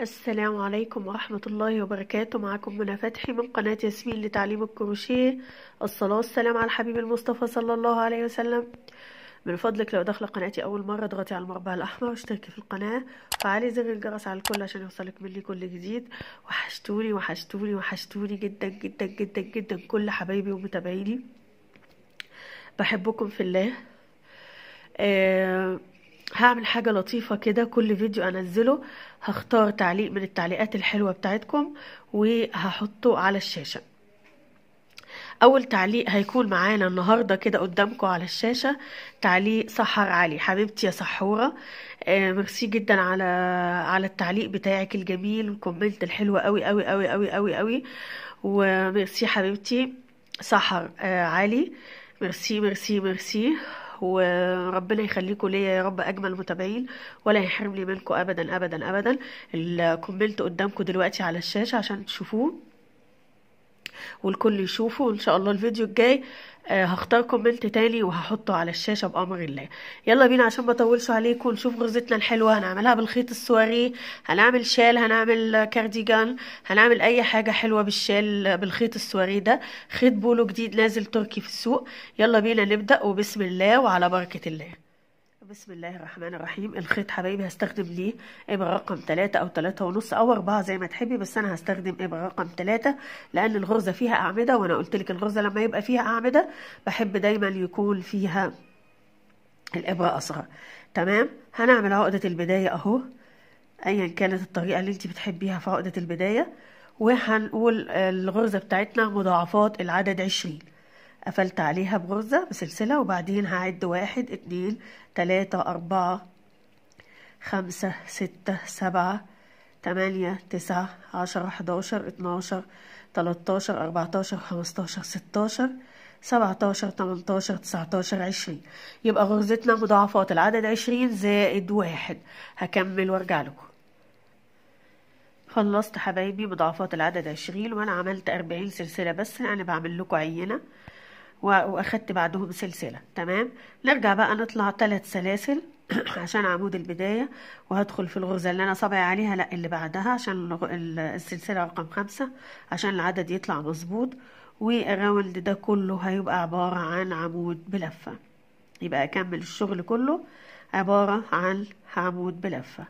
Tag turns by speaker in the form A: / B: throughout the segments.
A: السلام عليكم ورحمة الله وبركاته معكم منى فتحي من قناة ياسمين لتعليم الكروشيه الصلاة والسلام على الحبيب المصطفى صلى الله عليه وسلم من فضلك لو داخلة قناتي أول مرة اضغطي على المربع الأحمر واشتركي في القناة وفعلي زر الجرس على الكل عشان يوصلك مني كل جديد وحشتوني وحشتوني وحشتوني جدا جدا جدا جدا كل حبايبي ومتابعيني بحبكم في الله آه هعمل حاجة لطيفة كده كل فيديو انزله هختار تعليق من التعليقات الحلوة بتاعتكم وهحطه على الشاشة اول تعليق هيكون معانا النهاردة كده قدامكم على الشاشة تعليق سحر علي حبيبتي يا سحورة آه ميرسي جدا على على التعليق بتاعك الجميل والكومنت الحلو قوي قوي قوي قوي قوي قوي وميرسي حبيبتي سحر آه علي ميرسي ميرسي ميرسي وربنا يخليكم ليا يا رب اجمل متابعين ولا يحرمني منكم ابدا ابدا ابدا الكومنت قدامكم دلوقتي على الشاشه عشان تشوفوه والكل يشوفه وان شاء الله الفيديو الجاي آه، هختار كومنت تاني وهحطه على الشاشة بأمر الله يلا بينا عشان ما اطولش عليكم نشوف غرزتنا الحلوة هنعملها بالخيط السواري هنعمل شال هنعمل كارديجان هنعمل اي حاجة حلوة بالشال بالخيط السواري ده خيط بولو جديد نازل تركي في السوق يلا بينا نبدأ وبسم الله وعلى بركة الله بسم الله الرحمن الرحيم الخيط حبايبي هستخدم ليه ابره رقم تلاتة او تلاتة ونص او اربعة زي ما تحبي بس انا هستخدم ابره رقم تلاتة لان الغرزة فيها اعمدة وانا قلتلك الغرزة لما يبقى فيها اعمدة بحب دايما يكون فيها الابرة اصغر تمام هنعمل عقدة البداية اهو ايا كانت الطريقة اللي انت بتحبيها في عقدة البداية وهنقول الغرزة بتاعتنا مضاعفات العدد عشرين قفلت عليها بغرزة بسلسلة وبعدين هعد واحد اتنين تلاتة أربعة خمسة ستة سبعة تمانية تسعة عشرة حداشر اتناشر تلاتاشر أربعتاشر خمستاشر ستاشر سبعتاشر تمنتاشر تسعتاشر عشرين يبقى غرزتنا مضاعفات العدد عشرين زائد واحد هكمل وارجع لكم خلصت حبايبي مضاعفات العدد عشرين وانا عملت أربعين سلسلة بس يعني بعمل لكم عينة واخدت بعدهم سلسلة تمام نرجع بقى نطلع ثلاث سلاسل عشان عمود البداية وهدخل في الغرزة اللي أنا صابع عليها لا اللي بعدها عشان السلسلة رقم خمسة عشان العدد يطلع مظبوط والراوند ده كله هيبقى عبارة عن عمود بلفة يبقى أكمل الشغل كله عبارة عن عمود بلفة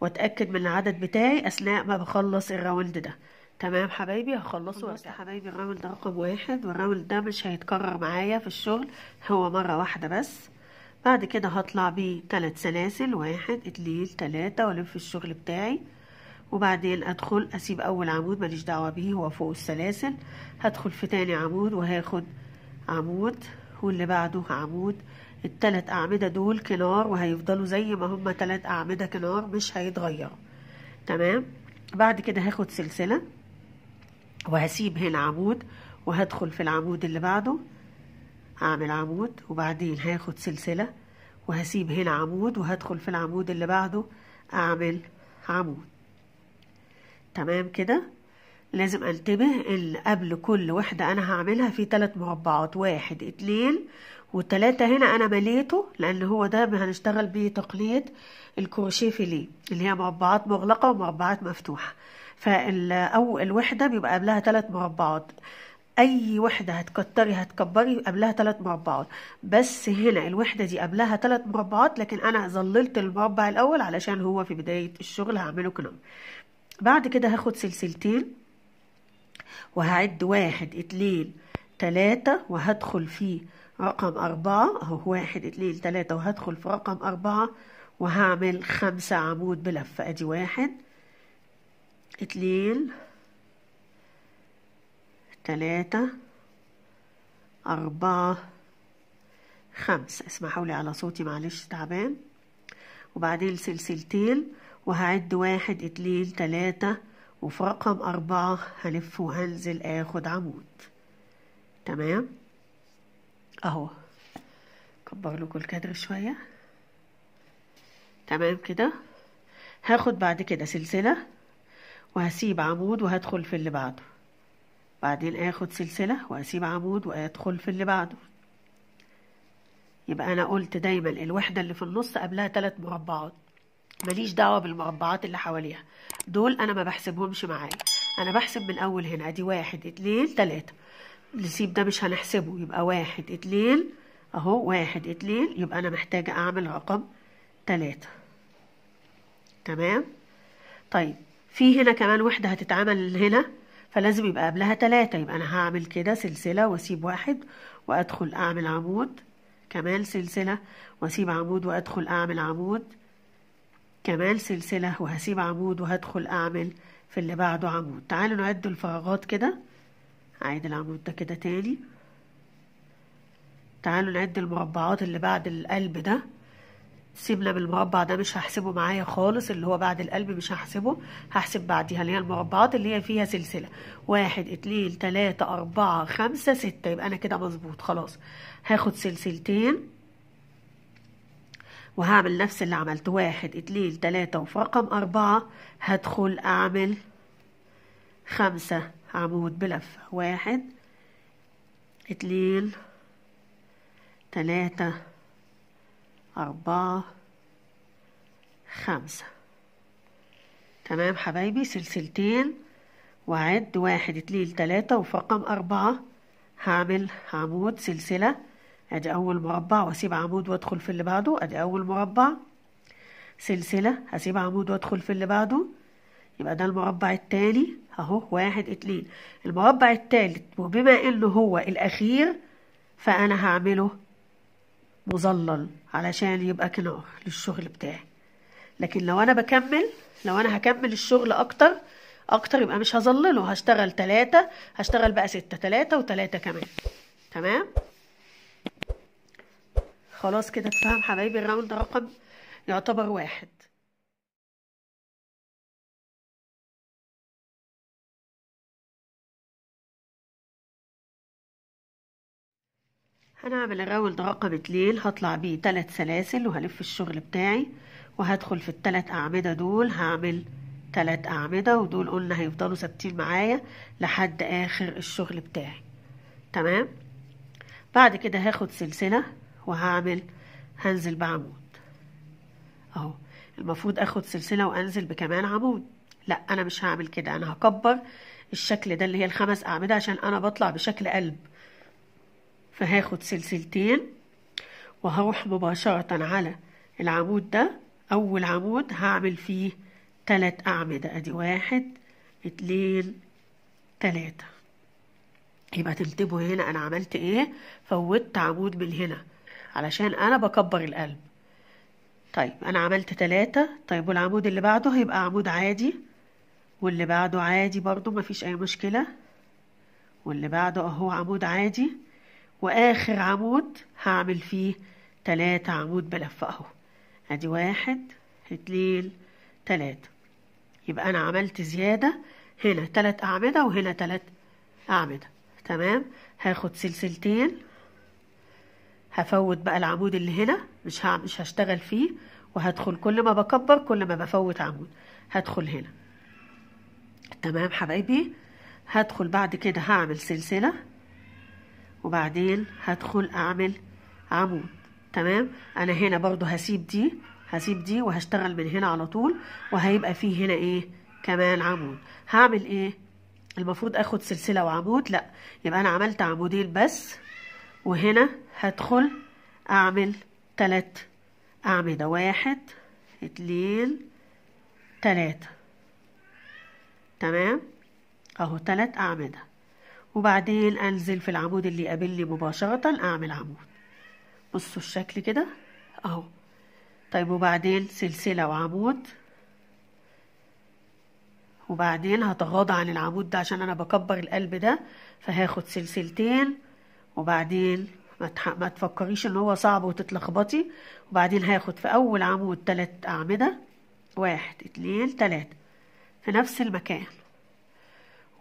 A: وأتأكد من العدد بتاعي أثناء ما بخلص الراوند ده تمام حبايبي هخلصه يا حبايبي الراول ده رقم واحد والراول ده مش هيتكرر معايا في الشغل هو مرة واحدة بس بعد كده هطلع بيه تلات سلاسل واحد اتنين تلاتة والف الشغل بتاعي وبعدين ادخل اسيب اول عمود ماليش دعوة بيه هو فوق السلاسل هدخل في تاني عمود وهاخد عمود واللي بعده عمود التلات اعمدة دول كنار وهيفضلوا زي ما هما تلات اعمدة كنار مش هيتغيروا تمام بعد كده هاخد سلسلة وهسيب هنا عمود وهدخل في العمود اللي بعده هعمل عمود وبعدين هاخد سلسلة وهسيب هنا عمود وهدخل في العمود اللي بعده اعمل عمود تمام كده لازم انتبه ان قبل كل وحدة انا هعملها في ثلاث مربعات واحد اتنين والتلاتة هنا انا مليته لان هو ده هنشتغل بيه تقنية الكروشيه فيليه اللي هي مربعات مغلقة ومربعات مفتوحة فال او الوحده بيبقى قبلها ثلاث مربعات اي وحده هتكتري هتكبري قبلها ثلاث مربعات بس هنا الوحده دي قبلها ثلاث مربعات لكن انا ظللت المربع الاول علشان هو في بدايه الشغل هعمله كنم بعد كده هاخد سلسلتين وهعد واحد اتنين تلاتة وهدخل في رقم أربعة أهو واحد اتنين تلاتة وهدخل في رقم أربعة وهعمل خمسة عمود بلفة أدي واحد اتنين تلاتة أربعة خمسة اسمحوا لي على صوتي معلش تعبان وبعدين سلسلتين وهعد واحد اتنين تلاتة وفي رقم أربعة هلف وهنزل آخد عمود تمام أهو كبر لكم الكادر شوية تمام كده هاخد بعد كده سلسلة وهسيب عمود وهدخل في اللي بعده بعدين اخد سلسلة واسيب عمود وادخل في اللي بعده يبقى انا قلت دايما الوحدة اللي في النص قبلها تلات مربعات ماليش دعوة بالمربعات اللي حواليها دول انا ما بحسبهمش معايا انا بحسب من اول هنا ادي واحد اتنين تلاتة نسيب ده مش هنحسبه يبقى واحد اتنين اهو واحد اتنين يبقى انا محتاجة اعمل رقم تلاتة تمام طيب في هنا كمان وحدة هتتعمل هنا فلازم يبقى قبلها تلاتة يبقى أنا هعمل كده سلسلة وأسيب واحد وأدخل أعمل عمود كمان سلسلة وأسيب عمود وأدخل أعمل عمود كمان سلسلة وهسيب عمود وهدخل أعمل في اللي بعده عمود تعالوا نعد الفراغات كده عيد العمود ده كده تاني تعالوا نعد المربعات اللي بعد القلب ده سيبنا بالمربع ده مش هحسبه معايا خالص اللي هو بعد القلب مش هحسبه هحسب بعديها اللي هي المربعات اللي هي فيها سلسلة واحد اتنين تلاتة اربعة خمسة ستة يبقى انا كده مظبوط خلاص هاخد سلسلتين وهعمل نفس اللي عملت واحد اتنين تلاتة وفي رقم أربعة هدخل أعمل خمسة عمود بلفة واحد اتنين تلاتة أربعة خمسة تمام حبايبي سلسلتين وعد واحد اتنين تلاتة وفقم أربعة هعمل عمود سلسلة أدي أول مربع وأسيب عمود وأدخل في اللي بعده أدي أول مربع سلسلة هسيب عمود وأدخل في اللي بعده يبقى ده المربع التاني أهو واحد اتنين المربع التالت وبما إنه هو الأخير فأنا هعمله مظلل علشان يبقى كده للشغل بتاعي لكن لو انا بكمل لو انا هكمل الشغل اكتر اكتر يبقى مش هظلله هشتغل تلاتة هشتغل بقى ستة تلاتة وتلاتة كمان تمام خلاص كده اتفهم حبايبي الراوند رقم يعتبر واحد انا راول رقبة ليل هطلع بيه تلات سلاسل وهلف الشغل بتاعي وهدخل في التلات أعمدة دول هعمل تلات أعمدة ودول قلنا هيفضلوا ثابتين معايا لحد آخر الشغل بتاعي تمام بعد كده هاخد سلسلة وهعمل هنزل بعمود اهو المفروض اخد سلسلة وانزل بكمان عمود لا انا مش هعمل كده انا هكبر الشكل ده اللي هي الخمس اعمدة عشان انا بطلع بشكل قلب فهاخد سلسلتين وهروح مباشرة على العمود ده أول عمود هعمل فيه تلات أعمدة أدي واحد اتنين تلاتة يبقى تنتبهوا هنا أنا عملت إيه فوتت عمود من هنا علشان أنا بكبر القلب طيب أنا عملت تلاتة طيب والعمود اللي بعده هيبقى عمود عادي واللي بعده عادي برضو مفيش أي مشكلة واللي بعده أهو عمود عادي واخر عمود هعمل فيه تلاتة عمود بلف اهو ادي واحد اتنين تلاتة يبقى انا عملت زيادة هنا تلات اعمدة وهنا تلات اعمدة تمام هاخد سلسلتين هفوت بقى العمود اللي هنا مش مش هشتغل فيه وهدخل كل ما بكبر كل ما بفوت عمود هدخل هنا تمام حبايبي هدخل بعد كده هعمل سلسله وبعدين هدخل اعمل عمود تمام انا هنا برضو هسيب دي هسيب دي وهشتغل من هنا على طول وهيبقى فيه هنا ايه كمان عمود هعمل ايه المفروض اخد سلسلة وعمود لا يبقى انا عملت عمودين بس وهنا هدخل اعمل تلات اعمدة واحد اتنين تلاتة تمام اهو تلات اعمده وبعدين انزل في العمود اللي قابلني مباشرة اعمل عمود بصوا الشكل كده اهو طيب وبعدين سلسلة وعمود وبعدين هتغاضى عن العمود ده عشان انا بكبر القلب ده فهاخد سلسلتين وبعدين ما تفكريش ان هو صعب وتتلخبطي وبعدين هاخد في اول عمود تلات اعمدة واحد اتنين تلاتة في نفس المكان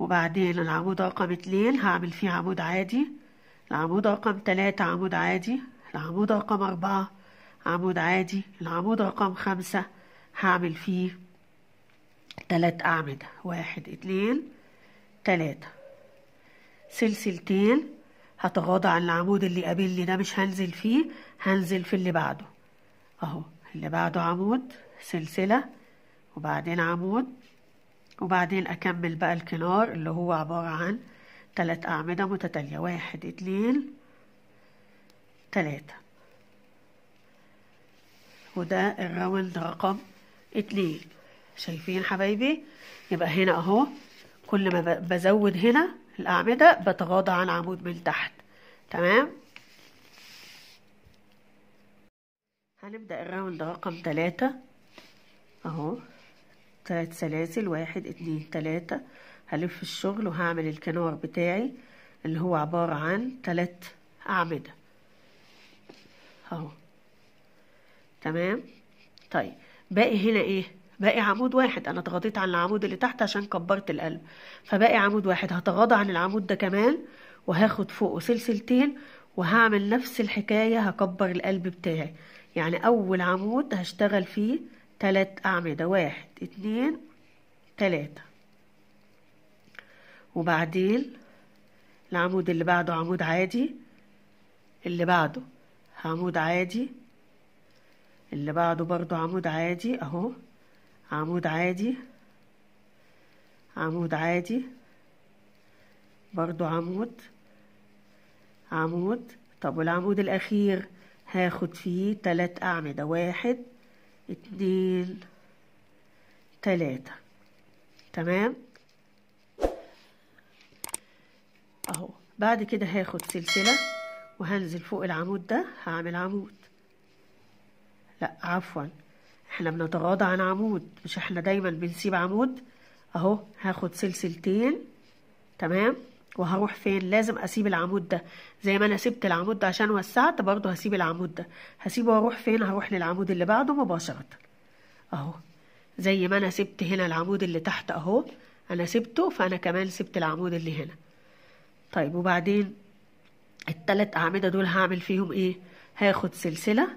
A: وبعدين العمود رقم اتنين هعمل فيه عمود عادي العمود رقم تلاتة عمود عادي العمود رقم أربعة عمود عادي العمود رقم خمسة هعمل فيه تلات أعمدة واحد اتنين تلاتة سلسلتين هتغاضى عن العمود اللي قابلني ده مش هنزل فيه هنزل في اللي بعده اهو اللي بعده عمود سلسلة وبعدين عمود وبعدين أكمل بقى الكنار اللي هو عبارة عن تلات أعمدة متتالية واحد اتنين تلاتة وده الراوند رقم اتنين شايفين حبايبي يبقى هنا اهو كل ما بزود هنا الأعمدة بتغاضى عن عمود من تحت تمام هنبدأ الراوند رقم تلاتة اهو تلات سلاسل واحد اتنين تلاتة هلف الشغل وهعمل الكنار بتاعي اللي هو عبارة عن تلات أعمدة اهو تمام طيب باقي هنا ايه باقي عمود واحد انا اتغاضيت عن العمود اللي تحت عشان كبرت القلب فباقي عمود واحد هتغاضى عن العمود ده كمان وهاخد فوقه سلسلتين وهعمل نفس الحكاية هكبر القلب بتاعي يعني اول عمود هشتغل فيه تلات أعمدة واحد اتنين تلاتة وبعدين العمود اللي بعده عمود عادي اللي بعده عمود عادي اللي بعده برضو عمود عادي اهو عمود عادي عمود عادي برضو عمود عمود طب والعمود الأخير هاخد فيه تلات أعمدة واحد اتنين تلاتة تمام اهو بعد كده هاخد سلسلة وهنزل فوق العمود ده هعمل عمود لا عفوا احنا بنتغاضى عن عمود مش احنا دايما بنسيب عمود اهو هاخد سلسلتين تمام وهروح فين لازم اسيب العمود ده زي ما انا سبت العمود ده عشان وسعت برضه هسيب العمود ده هسيبه واروح فين هروح للعمود اللي بعده مباشره اهو زي ما انا سبت هنا العمود اللي تحت اهو انا سبته فانا كمان سبت العمود اللي هنا طيب وبعدين التلات اعمده دول هعمل فيهم ايه هاخد سلسله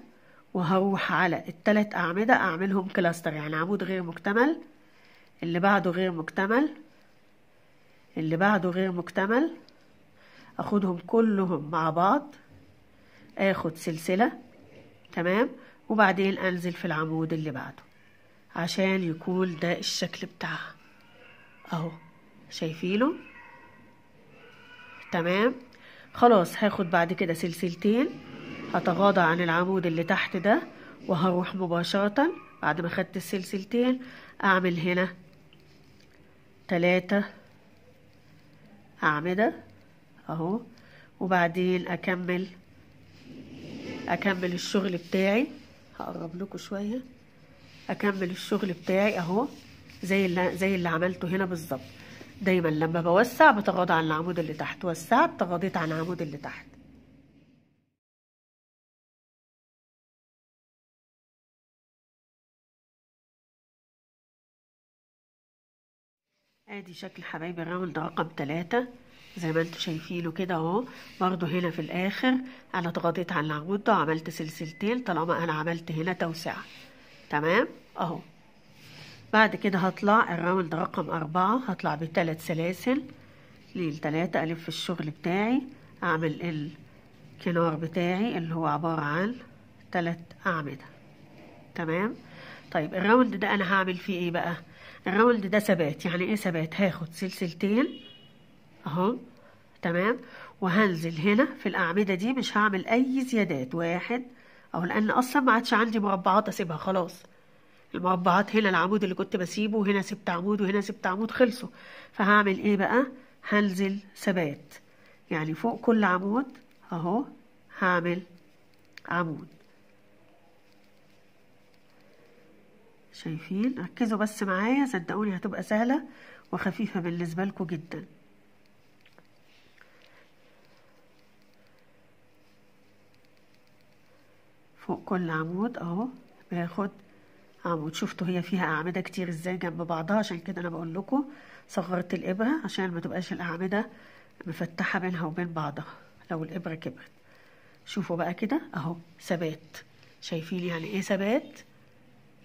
A: وهروح على التلات اعمده اعملهم كلاستر يعني عمود غير مكتمل اللي بعده غير مكتمل اللي بعده غير مكتمل اخدهم كلهم مع بعض اخد سلسلة تمام وبعدين انزل في العمود اللي بعده عشان يكون ده الشكل بتاعها اهو شايفينه تمام خلاص هاخد بعد كده سلسلتين هتغاضى عن العمود اللي تحت ده وهروح مباشرة بعد ما خدت السلسلتين اعمل هنا تلاتة أعمدة أهو وبعدين أكمل أكمل الشغل بتاعي هقرب لكم شوية أكمل الشغل بتاعي أهو زي اللي زي اللي عملته هنا بالظبط دايما لما بوسع بتغاضى عن العمود اللي تحت وسعت تغاضيت عن العمود اللي تحت ادي شكل حبايبي الراوند رقم ثلاثة زي ما انتوا شايفينه كده اهو برضو هنا في الاخر انا اتغطيت على العمود ده وعملت سلسلتين طالما انا عملت هنا توسعة تمام اهو بعد كده هطلع الراوند رقم أربعة هطلع بثلاث سلاسل للتلاتة ألف الشغل بتاعي أعمل الكنار بتاعي اللي هو عبارة عن تلات أعمدة تمام طيب الراوند ده أنا هعمل فيه إيه بقى الراوند ده ثبات يعني ايه ثبات هاخد سلسلتين اهو تمام وهنزل هنا في الاعمده دي مش هعمل اي زيادات واحد او لان اصلا ما عادش عندي مربعات اسيبها خلاص المربعات هنا العمود اللي كنت بسيبه هنا سبت عمود وهنا سبت عمود خلصوا فهعمل ايه بقى هنزل ثبات يعني فوق كل عمود اهو هعمل عمود شايفين ركزوا بس معايا صدقوني هتبقى سهلة وخفيفة بالنسبة لكم جدا فوق كل عمود اهو باخد عمود شفتوا هي فيها اعمدة كتير ازاي جنب بعضها عشان كده انا بقول لكم صغرت الابرة عشان ما تبقاش الاعمدة مفتحة بينها وبين بعضها لو الابرة كبرت شوفوا بقى كده اهو ثبات شايفين يعني ايه ثبات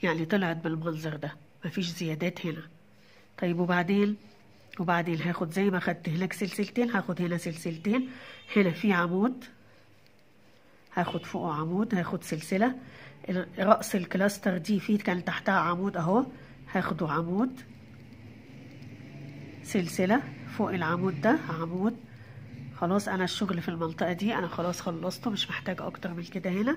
A: يعني طلعت بالمنظر ده مفيش زيادات هنا طيب وبعدين وبعدين هاخد زي ما خدت هناك سلسلتين هاخد هنا سلسلتين هنا في عمود هاخد فوقه عمود هاخد سلسلة رأس الكلاستر دي في كان تحتها عمود اهو هاخده عمود سلسلة فوق العمود ده عمود خلاص انا الشغل في المنطقة دي انا خلاص خلصته مش محتاجة اكتر من كده هنا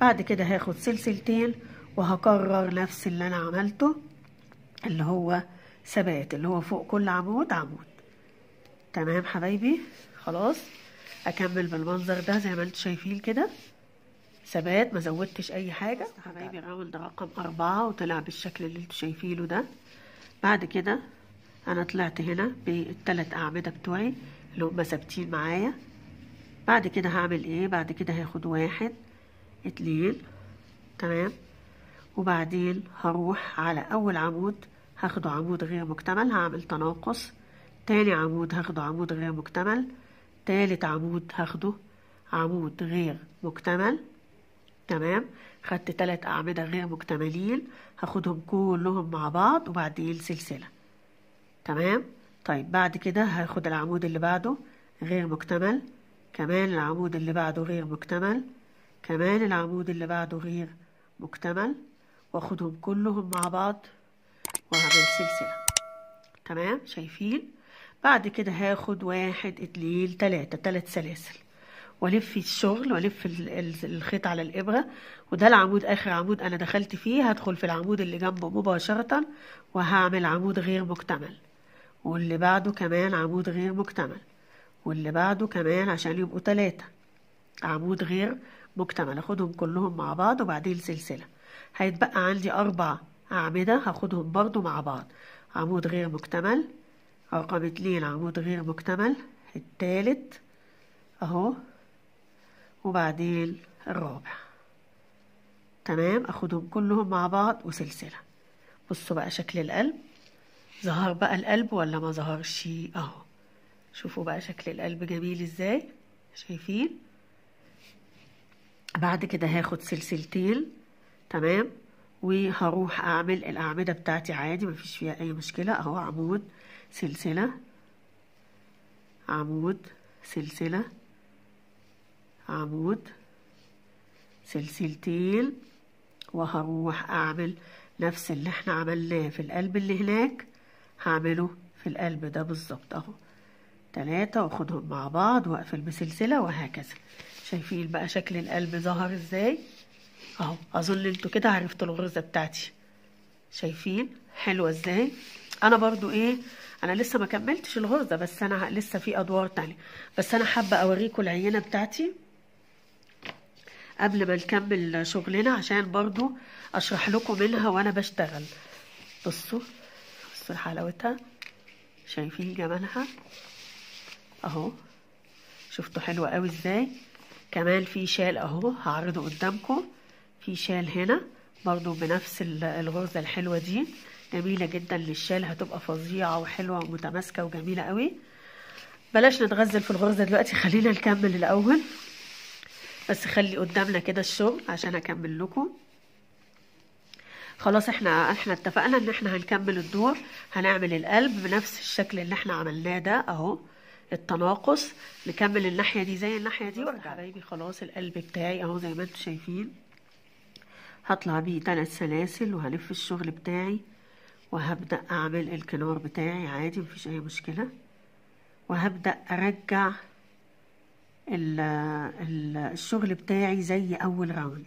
A: بعد كده هاخد سلسلتين وهكرر نفس اللي انا عملته اللي هو ثبات اللي هو فوق كل عمود عمود تمام حبايبي خلاص اكمل بالمنظر ده زي ما انتم شايفين كده ثبات ما زودتش اي حاجه حبايبي الراوند رقم أربعة وطلع بالشكل اللي انتم شايفينه ده بعد كده انا طلعت هنا بالثلاث اعمده بتوعي اللي هم ثابتين معايا بعد كده هعمل ايه بعد كده هاخد واحد اتنين تمام وبعدين هروح على اول عمود هاخده عمود غير مكتمل هعمل تناقص تاني عمود هاخده عمود غير مكتمل تالت عمود هاخده عمود غير مكتمل تمام خدت تلات أعمدة غير مكتملين هاخدهم كلهم مع بعض وبعدين سلسلة تمام طيب بعد كده هاخد العمود اللي بعده غير مكتمل كمان العمود اللي بعده غير مكتمل كمان العمود اللي بعده غير مكتمل واخدهم كلهم مع بعض وهعمل سلسلة تمام شايفين بعد كده هاخد واحد اتنين تلاتة تلات سلاسل والف الشغل والف الخيط على الابره وده العمود اخر عمود انا دخلت فيه هدخل في العمود اللي جنبه مباشره وهعمل عمود غير مكتمل واللي بعده كمان عمود غير مكتمل واللي بعده كمان عشان يبقوا تلاتة عمود غير مكتمل اخدهم كلهم مع بعض وبعدين سلسله هيتبقى عندي أربع أعمدة هاخدهم برضو مع بعض عمود غير مكتمل رقم اتنين عمود غير مكتمل التالت اهو وبعدين الرابع تمام اخدهم كلهم مع بعض وسلسلة بصوا بقى شكل القلب ظهر بقى القلب ولا ما ظهرش اهو شوفوا بقى شكل القلب جميل ازاي شايفين بعد كده هاخد سلسلتين تمام وهروح اعمل الاعمده بتاعتي عادي مفيش فيها اي مشكله اهو عمود سلسله عمود سلسله عمود سلسلتين وهروح اعمل نفس اللي احنا عملناه في القلب اللي هناك هعمله في القلب ده بالظبط اهو تلاتة واخدهم مع بعض واقفل بسلسلة وهكذا شايفين بقى شكل القلب ظهر ازاي اهو اظن انتوا كده عرفتوا الغرزه بتاعتي شايفين حلوه ازاي انا برضو ايه انا لسه ما كملتش الغرزه بس انا لسه في ادوار تانية بس انا حابه اوريكم العينه بتاعتي قبل ما نكمل شغلنا عشان برضو اشرح لكم منها وانا بشتغل بصوا بصوا حلاوتها شايفين جمالها اهو شفتوا حلوه قوي ازاي كمان في شال اهو هعرضه قدامكم في شال هنا برضو بنفس الغرزة الحلوة دي جميلة جدا للشال هتبقى فظيعة وحلوة ومتماسكة وجميلة قوي بلاش نتغزل في الغرزة دلوقتي خلينا نكمل الأول بس خلي قدامنا كده الشغل عشان أكمل لكم خلاص احنا احنا اتفقنا ان احنا هنكمل الدور هنعمل القلب بنفس الشكل اللي احنا عملناه ده اهو التناقص نكمل الناحيه دي زي الناحيه دي وارجع حبايبي خلاص القلب بتاعي اهو زي ما انتم شايفين هطلع بيه تلات سلاسل وهلف الشغل بتاعي وهبدأ أعمل الكنار بتاعي عادي مفيش أي مشكلة وهبدأ أرجع الشغل بتاعي زي أول راوند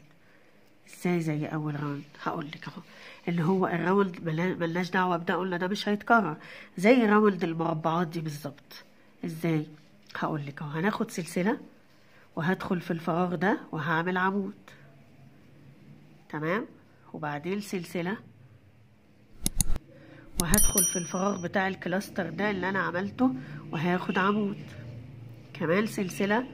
A: ازاي زي أول راوند هقولك أهو اللي هو الراوند ملناش دعوة بده قلنا ده مش هيتكرر زي راوند المربعات دي بالظبط ازاي هقولك أهو هناخد سلسلة وهدخل في الفراغ ده وهعمل عمود تمام وبعدين سلسلة وهدخل في الفراغ بتاع الكلاستر ده اللي انا عملته وهاخد عمود كمان سلسلة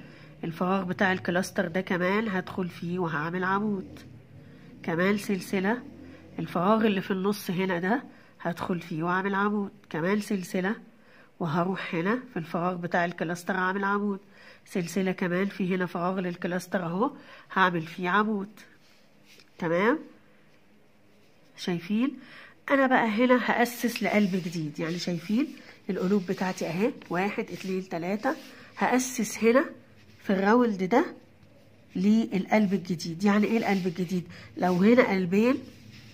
A: الفراغ بتاع الكلاستر ده كمان هدخل فيه وهعمل عمود كمان سلسلة الفراغ اللي في النص هنا ده هدخل فيه وأعمل عمود كمان سلسلة وهروح هنا في الفراغ بتاع الكلاستر عامل عمود سلسلة كمان في هنا فراغ للكلاستر أهو هعمل فيه عمود تمام شايفين انا بقى هنا هاسس لقلب جديد يعني شايفين القلوب بتاعتي اهي واحد اتنين تلاته هاسس هنا في الراوند ده للقلب الجديد يعني ايه القلب الجديد لو هنا قلبين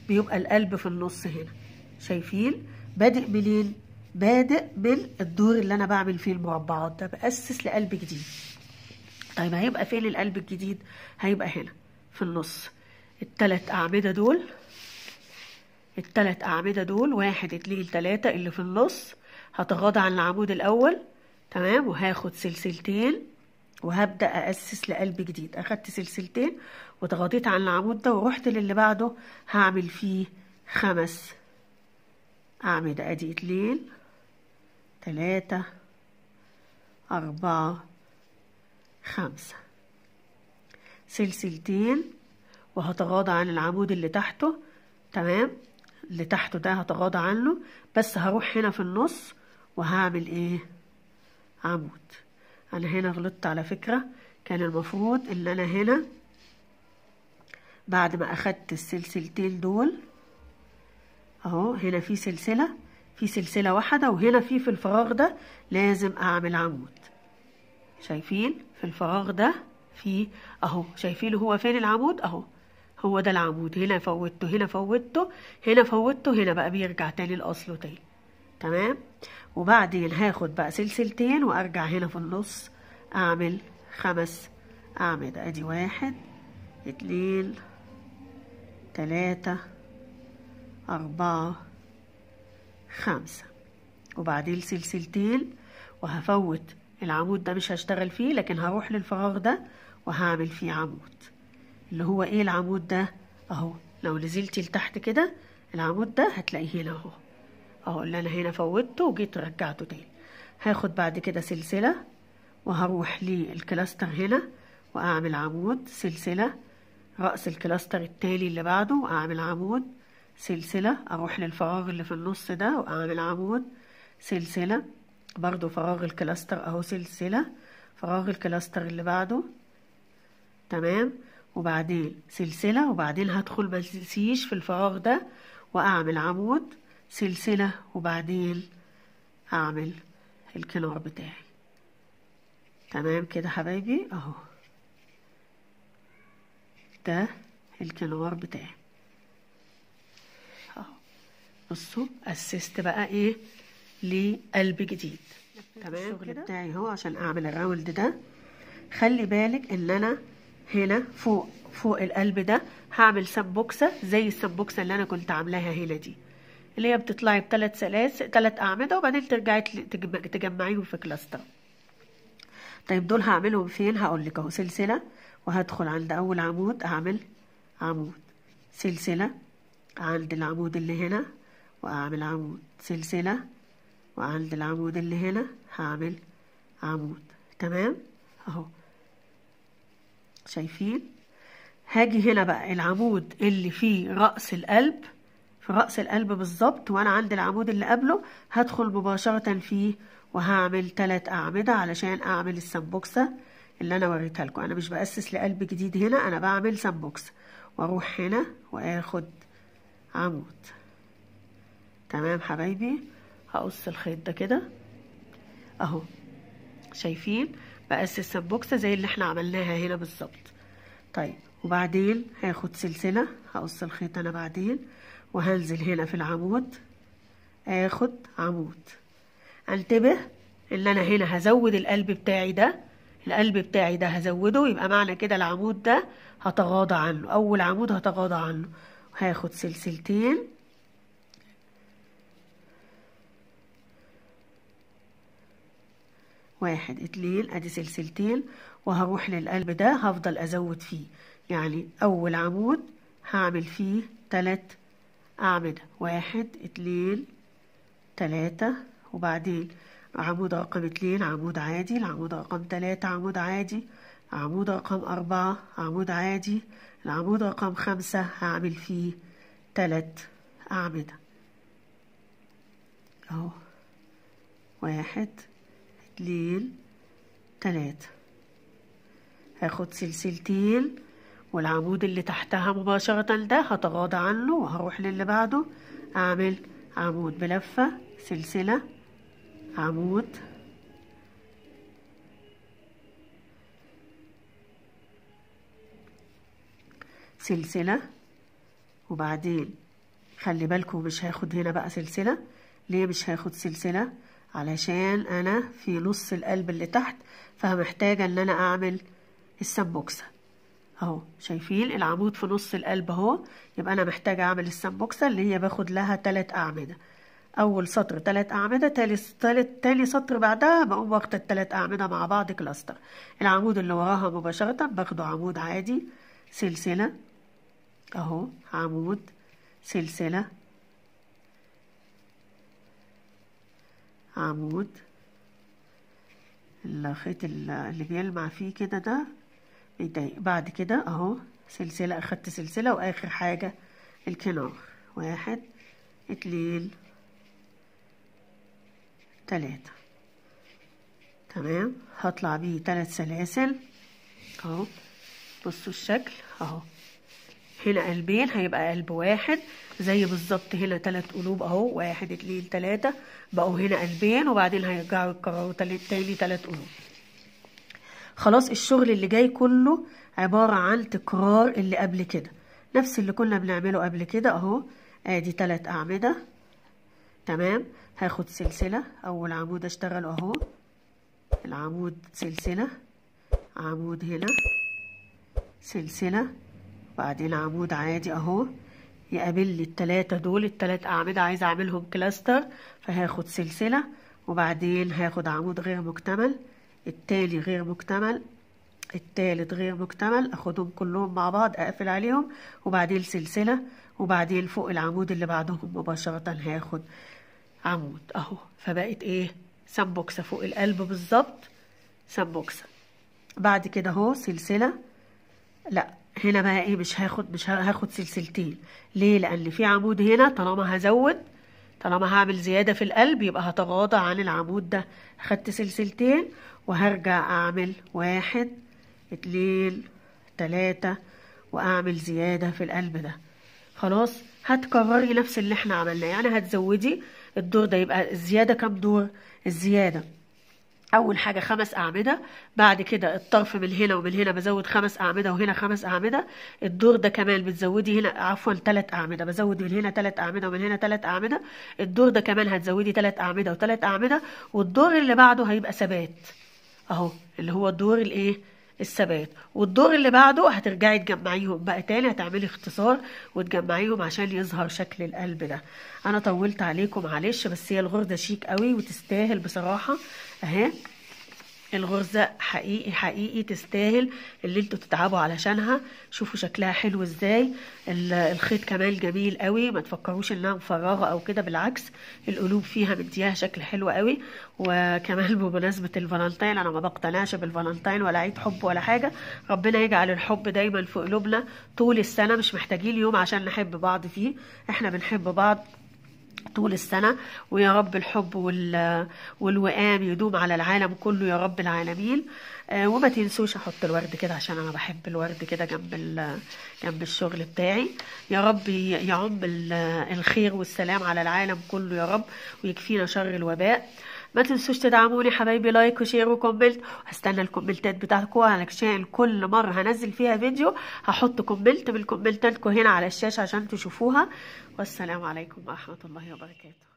A: بيبقى القلب في النص هنا شايفين بادئ منين بادئ من الدور اللي انا بعمل فيه المربعات ده باسس لقلب جديد طيب هيبقى فين القلب الجديد هيبقى هنا في النص التلات أعمدة دول التلات أعمدة دول واحد اتنين تلاتة اللي في النص هتغاضى عن العمود الأول تمام وهاخد سلسلتين وهبدأ أأسس لقلب جديد أخدت سلسلتين وتغاضيت عن العمود ده ورحت للي بعده هعمل فيه خمس أعمدة أدي اتنين تلاتة أربعة خمسة سلسلتين وهتغاضى عن العمود اللي تحته تمام اللي تحته ده هتغاضى عنه بس هروح هنا في النص وهعمل ايه عمود انا هنا غلطت على فكرة كان المفروض ان انا هنا بعد ما اخدت السلسلتين دول اهو هنا في سلسلة في سلسلة واحدة وهنا في في الفراغ ده لازم اعمل عمود شايفين في الفراغ ده في اهو شايفين هو فين العمود اهو هو ده العمود هنا فوتته هنا فوتته هنا فوتته هنا بقى بيرجع تاني لاصله تاني تمام وبعدين هاخد بقى سلسلتين وارجع هنا في النص اعمل خمس اعمدة ادي واحد اتنين تلاتة أربعة خمسة وبعدين سلسلتين وهفوت العمود ده مش هشتغل فيه لكن هروح للفراغ ده وهعمل فيه عمود اللي هو ايه العمود ده اهو لو نزلتي لتحت كده العمود ده هتلاقيه هنا اهو اهو اللي انا هنا فوتته وجيت رجعته تاني هاخد بعد كده سلسله وهروح للكلاستر هنا واعمل عمود سلسله راس الكلاستر التالي اللي بعده واعمل عمود سلسله اروح للفراغ اللي في النص ده واعمل عمود سلسله برضو فراغ الكلاستر اهو سلسله فراغ الكلاستر اللي بعده تمام وبعدين سلسلة وبعدين هدخل بسيج في الفراغ ده وأعمل عمود سلسلة وبعدين أعمل الكنار بتاعي تمام كده حبايبي أهو ده الكنار بتاعي أهو بصوا أسست بقى إيه لقلب جديد تمام الشغل بتاعي اهو عشان أعمل الراوند ده خلي بالك إن أنا هنا فوق فوق القلب ده هعمل بوكسه زي بوكسه اللي أنا كنت عاملاها هنا دي اللي هي بتطلعي بثلاث سلاسل ثلاث أعمدة وبعدين ترجعي تجمعيهم في كلاستر طيب دول هعملهم فين هقول لك اهو سلسلة وهدخل عند أول عمود أعمل عمود سلسلة عند العمود اللي هنا وأعمل عمود سلسلة وعند العمود اللي هنا هعمل عمود تمام اهو شايفين هاجي هنا بقى العمود اللي فيه رأس القلب في رأس القلب بالظبط وأنا عند العمود اللي قبله هدخل مباشرة فيه وهعمل تلات أعمدة علشان أعمل السمبوكسة اللي أنا وريتها لكم أنا مش بأسس لقلب جديد هنا أنا بعمل سمبوكسة وأروح هنا وآخد عمود تمام حبايبي هقص الخيط ده كده أهو شايفين بأسس البوكس زي اللي احنا عملناها هنا بالظبط طيب وبعدين هاخد سلسلة هقص الخيط انا بعدين وهنزل هنا في العمود اخد عمود انتبه ان انا هنا هزود القلب بتاعي ده القلب بتاعي ده هزوده يبقى معنى كده العمود ده هتغاضى عنه اول عمود هتغاضى عنه هاخد سلسلتين واحد اتنين ادي سلسلتين وهروح للقلب ده هفضل ازود فيه يعني اول عمود هعمل فيه تلات اعمدة واحد اتنين تلاتة وبعدين عمود رقم اتنين عمود عادي العمود رقم تلاتة عمود عادي عمود رقم أربعة عمود عادي العمود رقم خمسة هعمل فيه تلات أعمدة أهو واحد تليل تلاتة هاخد سلسلتين والعمود اللي تحتها مباشرة ده هتغاضى عنه وهروح للي بعده أعمل عمود بلفة سلسلة عمود سلسلة وبعدين خلي بالكم مش هاخد هنا بقى سلسلة ليه مش هاخد سلسلة علشان انا في نص القلب اللي تحت فمحتاجة ان انا اعمل السنبوكسة اهو شايفين العمود في نص القلب اهو يبقى انا محتاجة اعمل السنبوكسة اللي هي باخد لها تلات اعمدة اول سطر تلات اعمدة تالي, تالت تاني سطر بعدها بقوم واخدة التلات اعمدة مع بعض كلاستر العمود اللي وراها مباشرة باخده عمود عادي سلسلة اهو عمود سلسلة عمود الخيط اللي بيلمع فيه كده ده بيضايق بعد كده اهو سلسلة اخدت سلسلة واخر حاجة الكنار واحد اتنين تلاتة تمام هطلع بيه تلات سلاسل اهو بصوا الشكل اهو هنا قلبين هيبقى قلب واحد زي بالظبط هنا تلات قلوب اهو واحد اتنين تلاتة بقوا هنا قلبين وبعدين هيرجعوا يتكرروا تاني تلات قلوب خلاص الشغل اللي جاي كله عبارة عن تكرار اللي قبل كده نفس اللي كنا بنعمله قبل كده اهو ادي تلات اعمدة تمام هاخد سلسلة اول عمود اشتغل اهو العمود سلسلة عمود هنا سلسلة بعدين عمود عادي اهو يقابل لي التلاتة دول التلات أعمدة عايزة أعملهم كلاستر فهاخد سلسلة وبعدين هاخد عمود غير مكتمل التالي غير مكتمل التالت غير مكتمل أخدهم كلهم مع بعض أقفل عليهم وبعدين سلسلة وبعدين فوق العمود اللي بعدهم مباشرة هاخد عمود أهو فبقت إيه سمبوكسة فوق القلب بالظبط سمبوكسة بعد كده أهو سلسلة لأ هنا بقى ايه مش هاخد مش هاخد سلسلتين ليه لان في عمود هنا طالما هزود طالما هعمل زيادة في القلب يبقى هتغاضى عن العمود ده خدت سلسلتين وهرجع اعمل واحد اتنين تلاتة واعمل زيادة في القلب ده خلاص هتكرري نفس اللي احنا عملناه يعني هتزودي الدور ده يبقى الزيادة كام دور الزيادة اول حاجه خمس اعمده بعد كده الطرف من هنا ومن هنا بزود خمس اعمده وهنا خمس اعمده الدور ده كمان بتزودي هنا عفوا ثلاث اعمده بزود من هنا ثلاث اعمده ومن هنا ثلاث اعمده الدور ده كمان هتزودي ثلاث اعمده وثلاث اعمده والدور اللي بعده هيبقى ثبات اهو اللي هو الدور الايه الثبات والدور اللي بعده هترجعي تجمعيهم بقى تاني هتعملي اختصار وتجمعيهم عشان يظهر شكل القلب ده انا طولت عليكم معلش بس هي الغردة شيك قوي وتستاهل بصراحه اهي الغرزة حقيقي حقيقي تستاهل اللي انتوا تتعبوا علشانها شوفوا شكلها حلو ازاي الخيط كمان جميل قوي ما تفكروش انها مفرغة او كده بالعكس القلوب فيها مديها شكل حلو قوي وكمان بمناسبة الفالنتين انا ما بقتنعش بالفالنتين ولا عيد حب ولا حاجة ربنا يجعل الحب دايما في قلوبنا طول السنة مش محتاجين يوم عشان نحب بعض فيه احنا بنحب بعض طول السنة ويا رب الحب والوئام يدوم على العالم كله يا رب العالمين آه، وما تنسوش احط الورد كده عشان انا بحب الورد كده جنب جنب الشغل بتاعي يا رب يعم الخير والسلام على العالم كله يا رب ويكفينا شر الوباء ما تنسوش تدعموني حبايبي لايك وشير وكومنت هستنى الكومنتات بتاعتكم علشان كل مره هنزل فيها فيديو هحط كومنت من كومنتاتكم هنا على الشاشه عشان تشوفوها والسلام عليكم ورحمه الله وبركاته